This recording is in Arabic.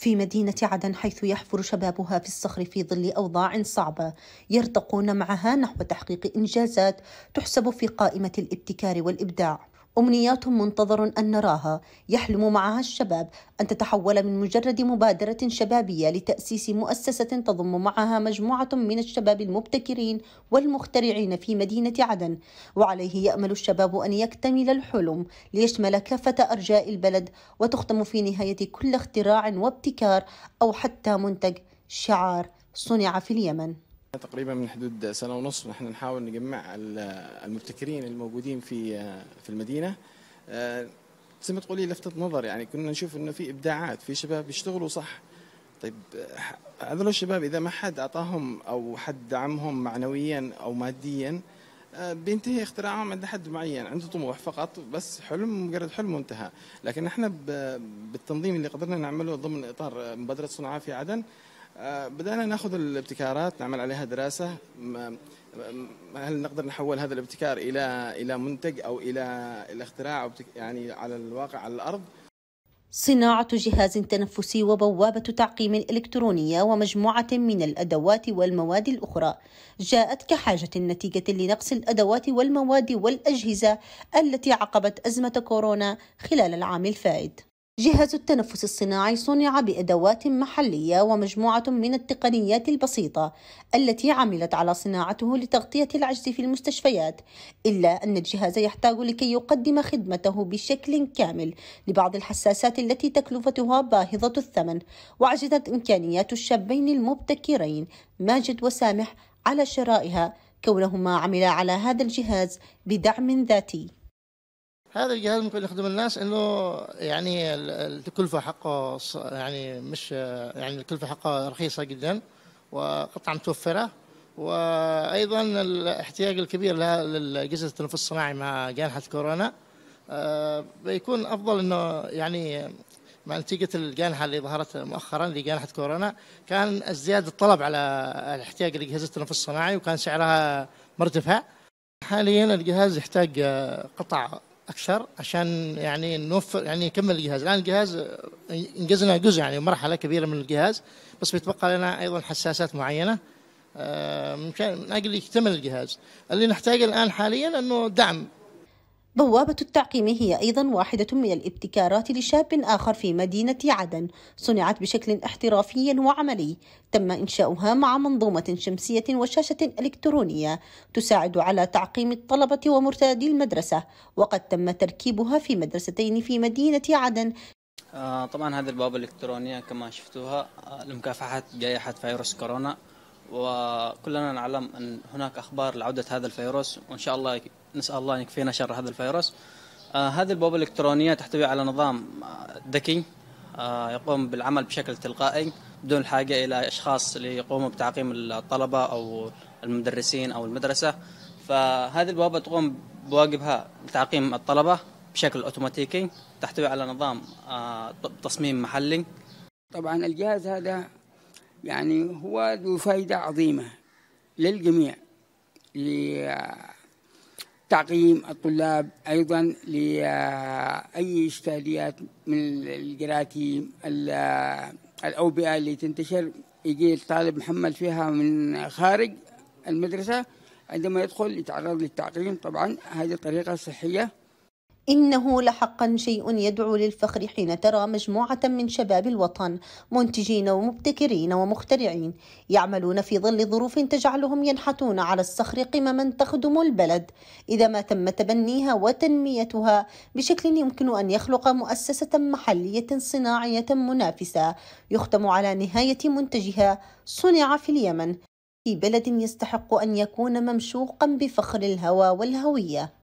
في مدينة عدن حيث يحفر شبابها في الصخر في ظل أوضاع صعبة يرتقون معها نحو تحقيق إنجازات تحسب في قائمة الابتكار والإبداع أمنيات منتظر أن نراها يحلم معها الشباب أن تتحول من مجرد مبادرة شبابية لتأسيس مؤسسة تضم معها مجموعة من الشباب المبتكرين والمخترعين في مدينة عدن وعليه يأمل الشباب أن يكتمل الحلم ليشمل كافة أرجاء البلد وتختم في نهاية كل اختراع وابتكار أو حتى منتج شعار صنع في اليمن تقريبا من حدود سنه ونص نحن نحاول نجمع المبتكرين الموجودين في في المدينه آه، زي ما تقولي لفتت نظر يعني كنا نشوف انه في ابداعات في شباب يشتغلوا صح طيب هذول الشباب اذا ما حد اعطاهم او حد دعمهم معنويا او ماديا آه، بينتهي اختراعهم عند حد معين عنده طموح فقط بس حلم مجرد حلم وانتهى لكن احنا بالتنظيم اللي قدرنا نعمله ضمن اطار مبادره صنعاء في عدن آه، بدأنا ناخذ الابتكارات نعمل عليها دراسة هل نقدر نحول هذا الابتكار إلى إلى منتج أو إلى الاختراع اختراع يعني على الواقع على الأرض صناعة جهاز تنفسي وبوابة تعقيم إلكترونية ومجموعة من الأدوات والمواد الأخرى جاءت كحاجة نتيجة لنقص الأدوات والمواد والأجهزة التي عقبت أزمة كورونا خلال العام الفائت جهاز التنفس الصناعي صنع بأدوات محلية ومجموعة من التقنيات البسيطة التي عملت على صناعته لتغطية العجز في المستشفيات إلا أن الجهاز يحتاج لكي يقدم خدمته بشكل كامل لبعض الحساسات التي تكلفتها باهظة الثمن وعجزت إمكانيات الشابين المبتكرين ماجد وسامح على شرائها كونهما عملا على هذا الجهاز بدعم ذاتي هذا الجهاز ممكن يخدم الناس انه يعني الكلفه حقه يعني مش يعني الكلفه حقه رخيصه جدا وقطعه متوفره وايضا الاحتياج الكبير لها للجهاز التنفس الصناعي مع جائحه كورونا آه، بيكون افضل انه يعني مع نتيجة الجانحة اللي ظهرت مؤخرا لجانحة كورونا كان ازدياد الطلب على الاحتياج لجهاز التنفس الصناعي وكان سعرها مرتفع حاليا الجهاز يحتاج قطع اكثر عشان يعني نوفر يعني نكمل الجهاز الان الجهاز انجزنا جزء يعني مرحله كبيره من الجهاز بس بيتبقى لنا ايضا حساسات معينه آه، من اجل يكتمل الجهاز اللي نحتاجه الان حاليا انه دعم بوابة التعقيم هي أيضا واحدة من الابتكارات لشاب آخر في مدينة عدن صنعت بشكل احترافي وعملي تم إنشاؤها مع منظومة شمسية وشاشة إلكترونية تساعد على تعقيم الطلبة ومرتادي المدرسة وقد تم تركيبها في مدرستين في مدينة عدن آه، طبعا هذه البوابة الإلكترونية كما شفتوها آه، لمكافحة جائحة فيروس كورونا وكلنا نعلم أن هناك أخبار لعودة هذا الفيروس وإن شاء الله نسال الله ان يكفينا شر هذا الفيروس. آه هذه البوابه الالكترونيه تحتوي على نظام آه، ذكي آه يقوم بالعمل بشكل تلقائي بدون الحاجه الى اشخاص ليقوموا بتعقيم الطلبه او المدرسين او المدرسه. فهذه البوابه تقوم بواجبها تعقيم الطلبه بشكل اوتوماتيكي تحتوي على نظام آه تصميم محلي. طبعا الجهاز هذا يعني هو ذو فائده عظيمه للجميع تعقيم الطلاب أيضا لأي إشكاليات من الجراثيم الأوبئة اللي تنتشر يجي الطالب محمل فيها من خارج المدرسة عندما يدخل يتعرض للتعقيم طبعا هذه طريقه صحيه إنه لحقا شيء يدعو للفخر حين ترى مجموعة من شباب الوطن منتجين ومبتكرين ومخترعين يعملون في ظل ظروف تجعلهم ينحتون على الصخر قمما تخدم البلد إذا ما تم تبنيها وتنميتها بشكل يمكن أن يخلق مؤسسة محلية صناعية منافسة يختم على نهاية منتجها صنع في اليمن في بلد يستحق أن يكون ممشوقا بفخر الهوى والهوية